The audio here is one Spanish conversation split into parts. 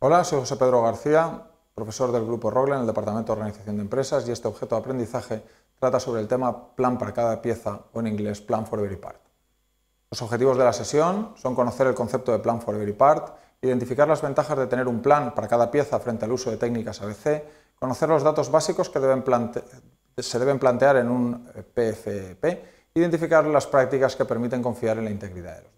Hola, soy José Pedro García, profesor del Grupo Rogle en el Departamento de Organización de Empresas y este objeto de aprendizaje trata sobre el tema plan para cada pieza o en inglés plan for every part. Los objetivos de la sesión son conocer el concepto de plan for every part, identificar las ventajas de tener un plan para cada pieza frente al uso de técnicas ABC, conocer los datos básicos que se deben plantear en un PFP, identificar las prácticas que permiten confiar en la integridad de los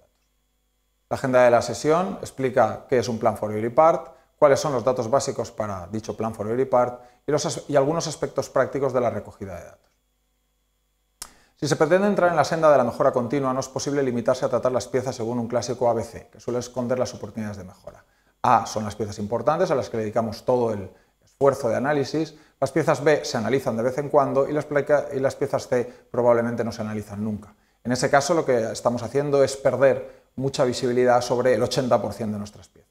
la agenda de la sesión explica qué es un plan for every part, cuáles son los datos básicos para dicho plan for every part y, algunos aspectos prácticos de la recogida de datos. Si se pretende entrar en la senda de la mejora continua, no es posible limitarse a tratar las piezas según un clásico ABC, que suele esconder las oportunidades de mejora. A son las piezas importantes a las que dedicamos todo el esfuerzo de análisis, las piezas B se analizan de vez en cuando y las piezas C probablemente no se analizan nunca. En ese caso lo que estamos haciendo es perder mucha visibilidad sobre el 80% de nuestras piezas.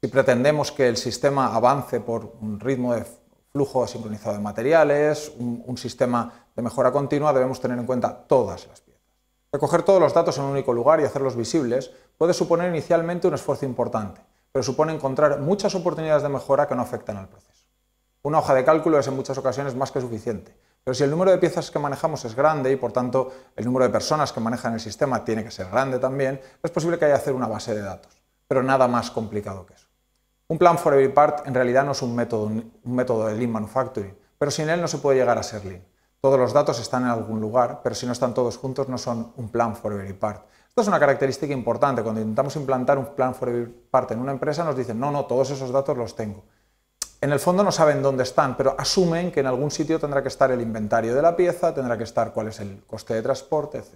Si pretendemos que el sistema avance por un ritmo de flujo sincronizado de materiales, un, sistema de mejora continua, debemos tener en cuenta todas las piezas. Recoger todos los datos en un único lugar y hacerlos visibles puede suponer inicialmente un esfuerzo importante, pero supone encontrar muchas oportunidades de mejora que no afectan al proceso. Una hoja de cálculo es en muchas ocasiones más que suficiente, pero si el número de piezas que manejamos es grande y por tanto el número de personas que manejan el sistema tiene que ser grande también, es posible que haya que hacer una base de datos, pero nada más complicado que eso. Un plan for every part en realidad no es un método, de lean manufacturing, pero sin él no se puede llegar a ser lean. Todos los datos están en algún lugar, pero si no están todos juntos no son un plan for every part. Esto es una característica importante. Cuando intentamos implantar un plan for every part en una empresa nos dicen, no, no, todos esos datos los tengo en el fondo no saben dónde están, pero asumen que en algún sitio tendrá que estar el inventario de la pieza, tendrá que estar cuál es el coste de transporte, etc.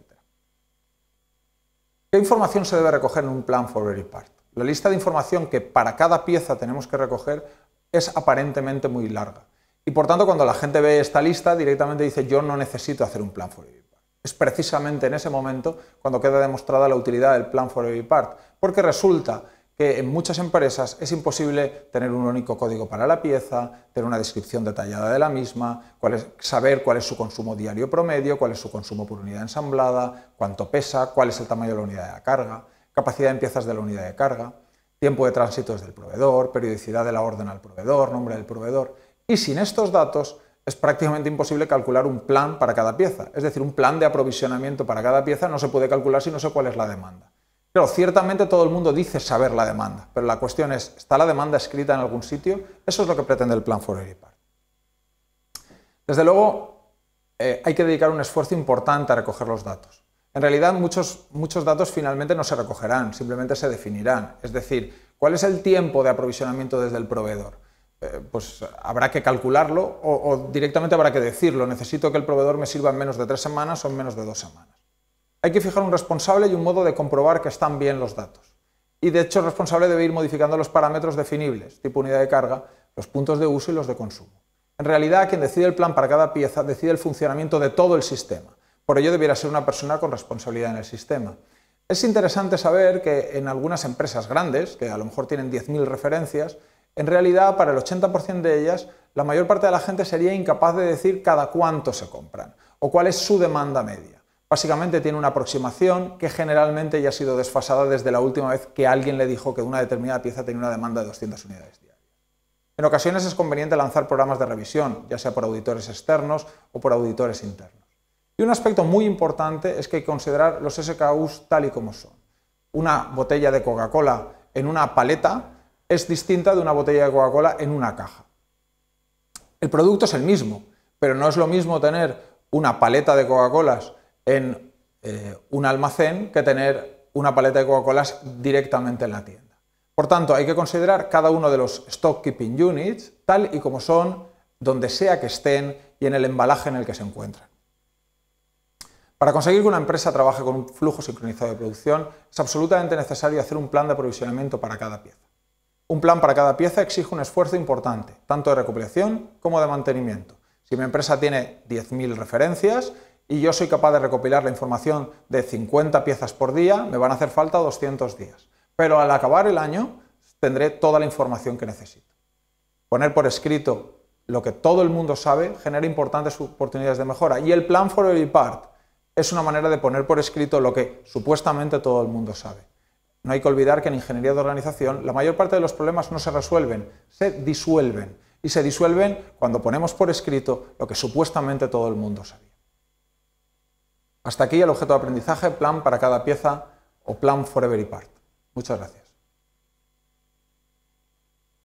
¿Qué información se debe recoger en un plan for every part? La lista de información que para cada pieza tenemos que recoger es aparentemente muy larga. Y por tanto, cuando la gente ve esta lista, directamente dice yo no necesito hacer un plan for every part. Es precisamente en ese momento cuando queda demostrada la utilidad del plan for every part, porque resulta en muchas empresas es imposible tener un único código para la pieza, tener una descripción detallada de la misma, saber cuál es su consumo diario promedio, cuál es su consumo por unidad ensamblada, cuánto pesa, cuál es el tamaño de la unidad de carga, capacidad de piezas de la unidad de carga, tiempo de tránsito desde el proveedor, periodicidad de la orden al proveedor, nombre del proveedor. Y sin estos datos es prácticamente imposible calcular un plan para cada pieza. Es decir, un plan de aprovisionamiento para cada pieza no se puede calcular si no sé cuál es la demanda. Claro, ciertamente todo el mundo dice saber la demanda, pero la cuestión es, ¿está la demanda escrita en algún sitio? Eso es lo que pretende el plan Fourier Desde luego, eh, hay que dedicar un esfuerzo importante a recoger los datos. En realidad, muchos, muchos datos finalmente no se recogerán, simplemente se definirán. Es decir, ¿cuál es el tiempo de aprovisionamiento desde el proveedor? Eh, pues habrá que calcularlo o directamente habrá que decirlo. Necesito que el proveedor me sirva en menos de tres semanas o en menos de dos semanas. Hay que fijar un responsable y un modo de comprobar que están bien los datos. Y de hecho el responsable debe ir modificando los parámetros definibles, tipo unidad de carga, los puntos de uso y los de consumo. En realidad, quien decide el plan para cada pieza decide el funcionamiento de todo el sistema. Por ello debiera ser una persona con responsabilidad en el sistema. Es interesante saber que en algunas empresas grandes, que a lo mejor tienen 10.000 referencias, en realidad para el 80% de ellas la mayor parte de la gente sería incapaz de decir cada cuánto se compran o cuál es su demanda media. Básicamente tiene una aproximación que generalmente ya ha sido desfasada desde la última vez que alguien le dijo que una determinada pieza tenía una demanda de 200 unidades diarias. En ocasiones es conveniente lanzar programas de revisión, ya sea por auditores externos o por auditores internos. Y un aspecto muy importante es que hay que considerar los SKUs tal y como son. Una botella de Coca-Cola en una paleta es distinta de una botella de Coca-Cola en una caja. El producto es el mismo, pero no es lo mismo tener una paleta de Coca-Colas en eh, un almacén que tener una paleta de coca cola directamente en la tienda. Por tanto, hay que considerar cada uno de los stock keeping units tal y como son, donde sea que estén y en el embalaje en el que se encuentran. Para conseguir que una empresa trabaje con un flujo sincronizado de producción, es absolutamente necesario hacer un plan de aprovisionamiento para cada pieza. Un plan para cada pieza exige un esfuerzo importante, tanto de recopilación como de mantenimiento. Si mi empresa tiene 10.000 referencias, y yo soy capaz de recopilar la información de 50 piezas por día, me van a hacer falta 200 días. Pero al acabar el año tendré toda la información que necesito. Poner por escrito lo que todo el mundo sabe genera importantes oportunidades de mejora. Y el plan for every part es una manera de poner por escrito lo que supuestamente todo el mundo sabe. No hay que olvidar que en ingeniería de organización la mayor parte de los problemas no se resuelven, se disuelven. Y se disuelven cuando ponemos por escrito lo que supuestamente todo el mundo sabe. Hasta aquí el objeto de aprendizaje, plan para cada pieza o plan for every part. Muchas gracias.